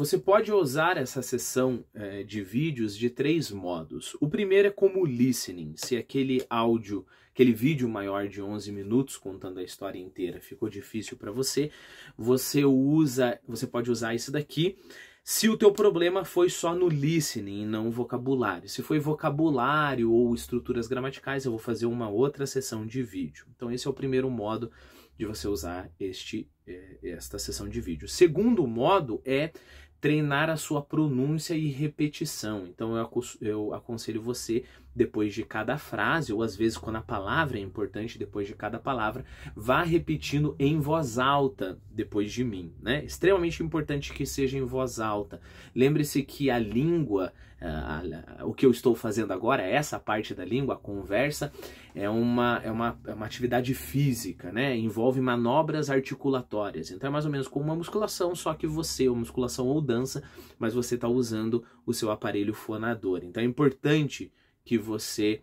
Você pode usar essa sessão é, de vídeos de três modos. O primeiro é como listening, se aquele áudio, aquele vídeo maior de 11 minutos contando a história inteira ficou difícil para você, você usa, você pode usar isso daqui. Se o teu problema foi só no listening e não vocabulário. Se foi vocabulário ou estruturas gramaticais, eu vou fazer uma outra sessão de vídeo. Então esse é o primeiro modo de você usar este, é, esta sessão de vídeo. Segundo modo é treinar a sua pronúncia e repetição. Então eu, eu aconselho você depois de cada frase, ou às vezes quando a palavra é importante, depois de cada palavra, vá repetindo em voz alta depois de mim. Né? Extremamente importante que seja em voz alta. Lembre-se que a língua, eh, a, a, o que eu estou fazendo agora, essa parte da língua, a conversa, é uma, é uma, é uma atividade física, né? envolve manobras articulatórias. Então é mais ou menos como uma musculação, só que você, ou musculação ou dança, mas você está usando o seu aparelho fonador. Então é importante que você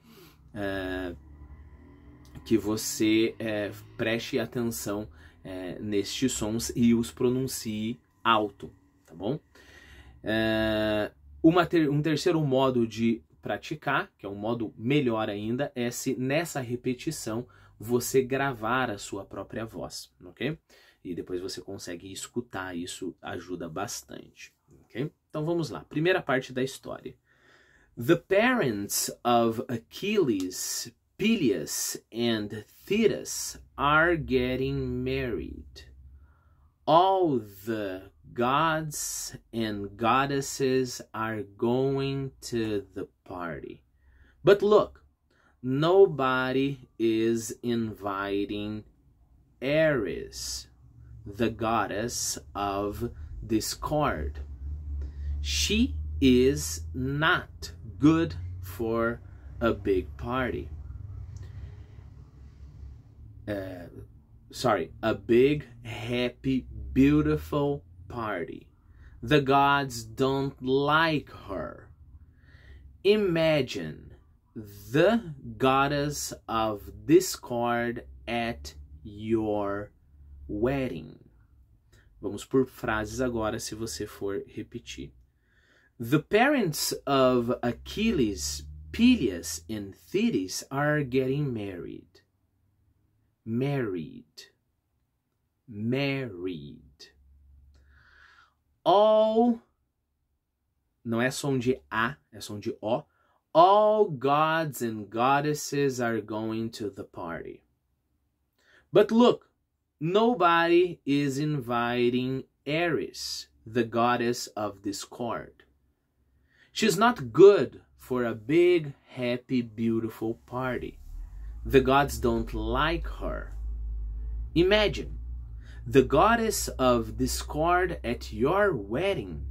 é, que você é, preste atenção é, nestes sons e os pronuncie alto, tá bom? Ter, um terceiro modo de praticar, que é um modo melhor ainda, é se nessa repetição você gravar a sua própria voz, ok? E depois você consegue escutar, isso ajuda bastante, ok? Então vamos lá, primeira parte da história. The parents of Achilles, Peleus, and Thetis are getting married. All the gods and goddesses are going to the party. But look, nobody is inviting Ares, the goddess of discord. She is not good for a big party. Uh, sorry, a big, happy, beautiful party. The gods don't like her. Imagine the goddess of discord at your wedding. Vamos por frases agora, se você for repetir. The parents of Achilles, Peleus, and Thetis are getting married. Married. Married. All. Não é som de A, é som de O. All gods and goddesses are going to the party. But look, nobody is inviting Ares, the goddess of discord. She's not good for a big, happy, beautiful party. The gods don't like her. Imagine the goddess of discord at your wedding